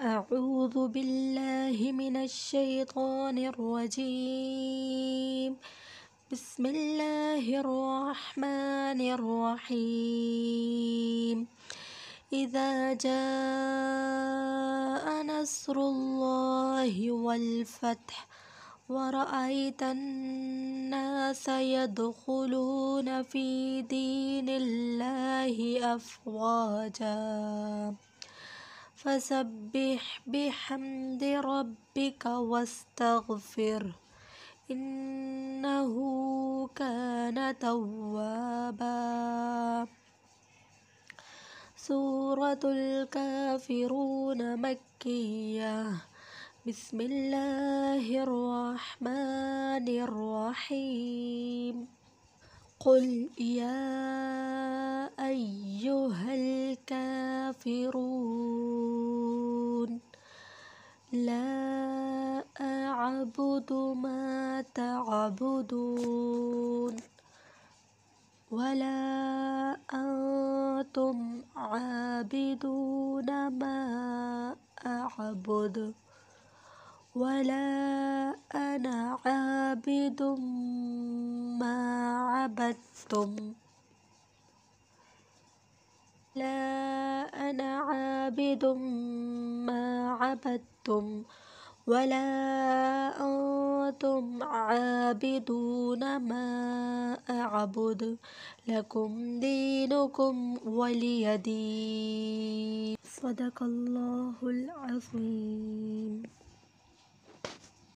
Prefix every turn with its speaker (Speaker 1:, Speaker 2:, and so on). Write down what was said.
Speaker 1: أعوذ بالله من الشيطان الرجيم بسم الله الرحمن الرحيم إذا جاء نصر الله والفتح ورأيت الناس يدخلون في دين الله أفواجاً فسبح بحمد ربك واستغفره إنه كان توابا سورة الكافرون مكية بسم الله الرحمن الرحيم قل يا أيها الكافرون لا أعبد ما تعبدون ولا أنتم عابدون ما أعبد ولا أنا عابد ما عبدتم لا أنا عابد عبدتم ولا أنتم عابدون ما أعبد لكم دينكم ولي دين صدق الله العظيم